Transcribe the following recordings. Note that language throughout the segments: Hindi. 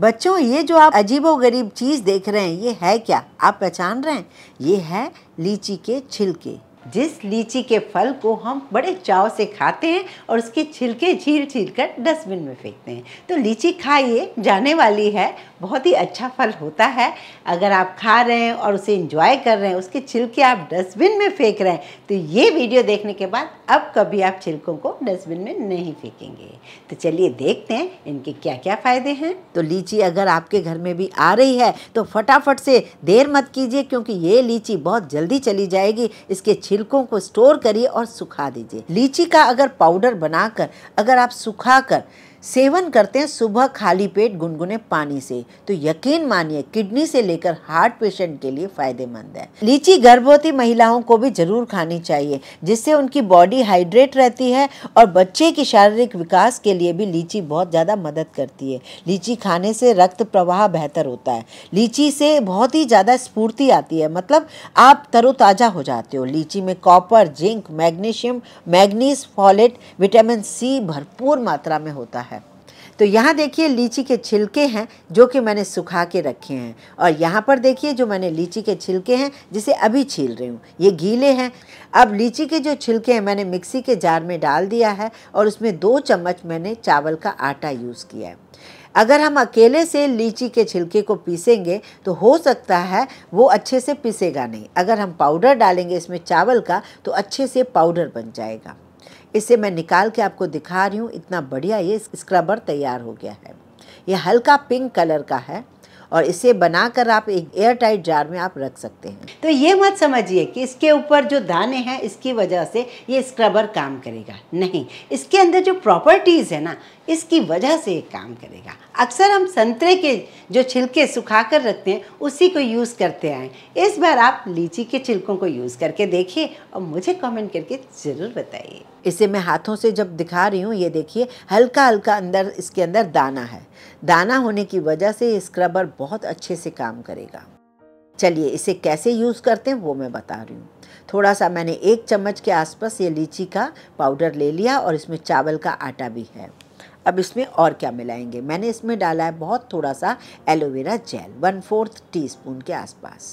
बच्चों ये जो आप अजीबो गरीब चीज़ देख रहे हैं ये है क्या आप पहचान रहे हैं ये है लीची के छिलके जिस लीची के फल को हम बड़े चाव से खाते हैं और उसके छिलके छील छील कर डस्टबिन में फेंकते हैं तो लीची खाइए जाने वाली है बहुत ही अच्छा फल होता है अगर आप खा रहे हैं और उसे इंजॉय कर रहे हैं उसके छिलके आप डस्टबिन में फेंक रहे हैं तो ये वीडियो देखने के बाद अब कभी आप छिलकों को डस्टबिन में नहीं फेंकेंगे तो चलिए देखते हैं इनके क्या क्या फ़ायदे हैं तो लीची अगर आपके घर में भी आ रही है तो फटाफट से देर मत कीजिए क्योंकि ये लीची बहुत जल्दी चली जाएगी इसके छिलकों को स्टोर करिए और सुखा दीजिए लीची का अगर पाउडर बनाकर अगर आप सुखा कर सेवन करते हैं सुबह खाली पेट गुनगुने पानी से तो यकीन मानिए किडनी से लेकर हार्ट पेशेंट के लिए फायदेमंद है लीची गर्भवती महिलाओं को भी जरूर खानी चाहिए जिससे उनकी बॉडी हाइड्रेट रहती है और बच्चे की शारीरिक विकास के लिए भी लीची बहुत ज़्यादा मदद करती है लीची खाने से रक्त प्रवाह बेहतर होता है लीची से बहुत ही ज़्यादा स्फूर्ति आती है मतलब आप तरोताज़ा हो जाते हो लीची में copper zinc magnesium manganese folate vitamin C भरपूर मात्रा में होता है तो यहाँ देखिए लीची के छिलके हैं जो कि मैंने सुखा के रखे हैं और यहाँ पर देखिए जो मैंने लीची के छिलके हैं जिसे अभी छील रही हूँ ये गीले हैं अब लीची के जो छिलके हैं मैंने मिक्सी के जार में डाल दिया है और उसमें दो चम्मच मैंने चावल का आटा यूज़ किया है अगर हम अकेले से लीची के छिलके को पीसेंगे तो हो सकता है वो अच्छे से पीसेगा नहीं अगर हम पाउडर डालेंगे इसमें चावल का तो अच्छे से पाउडर बन जाएगा इसे मैं निकाल के आपको दिखा रही हूँ इतना बढ़िया ये स्क्रबर तैयार हो गया है ये हल्का पिंक कलर का है और इसे बनाकर आप एक एयर टाइट जार में आप रख सकते हैं तो ये मत समझिए कि इसके ऊपर जो दाने हैं इसकी वजह से ये स्क्रबर काम करेगा नहीं इसके अंदर जो प्रॉपर्टीज़ है ना इसकी वजह से ये काम करेगा अक्सर हम संतरे के जो छिलके सुखा कर रखते हैं उसी को यूज़ करते आए इस बार आप लीची के छिलकों को यूज़ करके देखिए और मुझे कॉमेंट करके ज़रूर बताइए इसे मैं हाथों से जब दिखा रही हूँ ये देखिए हल्का हल्का अंदर इसके अंदर दाना है दाना होने की वजह से स्क्रबर बहुत अच्छे से काम करेगा चलिए इसे कैसे यूज़ करते हैं वो मैं बता रही हूँ थोड़ा सा मैंने एक चम्मच के आसपास ये लीची का पाउडर ले लिया और इसमें चावल का आटा भी है अब इसमें और क्या मिलाएंगे मैंने इसमें डाला है बहुत थोड़ा सा aloe vera gel one fourth teaspoon के आसपास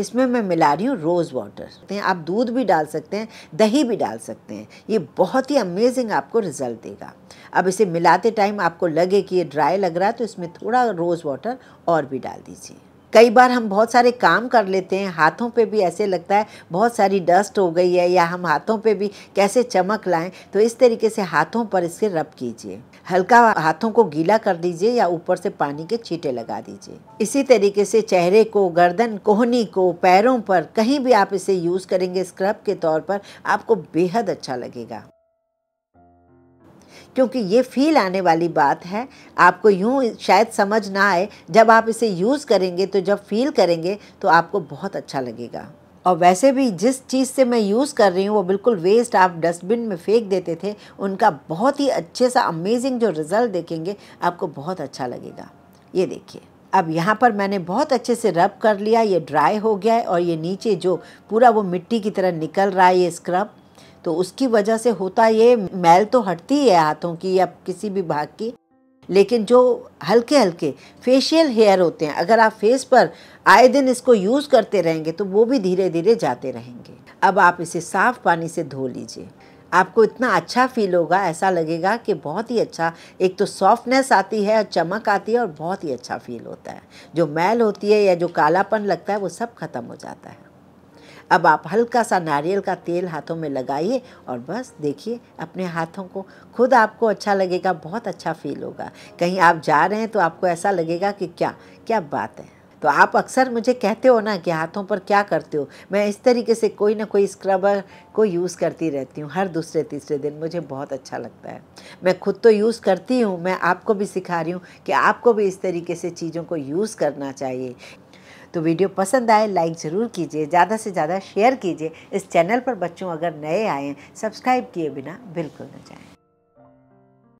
इसमें मैं मिला रही हूँ रोज़ तो वाटर आप दूध भी डाल सकते हैं दही भी डाल सकते हैं ये बहुत ही अमेजिंग आपको रिज़ल्ट देगा अब इसे मिलाते टाइम आपको लगे कि ये ड्राई लग रहा है तो इसमें थोड़ा रोज़ वाटर और भी डाल दीजिए कई बार हम बहुत सारे काम कर लेते हैं हाथों पे भी ऐसे लगता है बहुत सारी डस्ट हो गई है या हम हाथों पे भी कैसे चमक लाएं तो इस तरीके से हाथों पर इसके रब कीजिए हल्का हाथों को गीला कर दीजिए या ऊपर से पानी के छींटे लगा दीजिए इसी तरीके से चेहरे को गर्दन कोहनी को पैरों पर कहीं भी आप इसे यूज़ करेंगे स्क्रब के तौर पर आपको बेहद अच्छा लगेगा क्योंकि ये फील आने वाली बात है आपको यूँ शायद समझ ना आए जब आप इसे यूज़ करेंगे तो जब फील करेंगे तो आपको बहुत अच्छा लगेगा और वैसे भी जिस चीज़ से मैं यूज़ कर रही हूँ वो बिल्कुल वेस्ट आप डस्टबिन में फेंक देते थे उनका बहुत ही अच्छे सा अमेजिंग जो रिज़ल्ट देखेंगे आपको बहुत अच्छा लगेगा ये देखिए अब यहाँ पर मैंने बहुत अच्छे से रब कर लिया ये ड्राई हो गया है और ये नीचे जो पूरा वो मिट्टी की तरह निकल रहा है ये स्क्रब तो उसकी वजह से होता ये मैल तो हटती है हाथों की या किसी भी भाग की लेकिन जो हल्के हल्के फेशियल हेयर होते हैं अगर आप फेस पर आए दिन इसको यूज़ करते रहेंगे तो वो भी धीरे धीरे जाते रहेंगे अब आप इसे साफ़ पानी से धो लीजिए आपको इतना अच्छा फील होगा ऐसा लगेगा कि बहुत ही अच्छा एक तो सॉफ्टनेस आती है और चमक आती है और बहुत ही अच्छा फील होता है जो मैल होती है या जो कालापन लगता है वो सब खत्म हो जाता है अब आप हल्का सा नारियल का तेल हाथों में लगाइए और बस देखिए अपने हाथों को खुद आपको अच्छा लगेगा बहुत अच्छा फील होगा कहीं आप जा रहे हैं तो आपको ऐसा लगेगा कि क्या क्या बात है तो आप अक्सर मुझे कहते हो ना कि हाथों पर क्या करते हो मैं इस तरीके से कोई ना कोई स्क्रबर को यूज़ करती रहती हूँ हर दूसरे तीसरे दिन मुझे बहुत अच्छा लगता है मैं खुद तो यूज़ करती हूँ मैं आपको भी सिखा रही हूँ कि आपको भी इस तरीके से चीज़ों को यूज़ करना चाहिए तो वीडियो पसंद आए लाइक ज़रूर कीजिए ज़्यादा से ज़्यादा शेयर कीजिए इस चैनल पर बच्चों अगर नए आए हैं सब्सक्राइब किए बिना बिल्कुल न जाएँ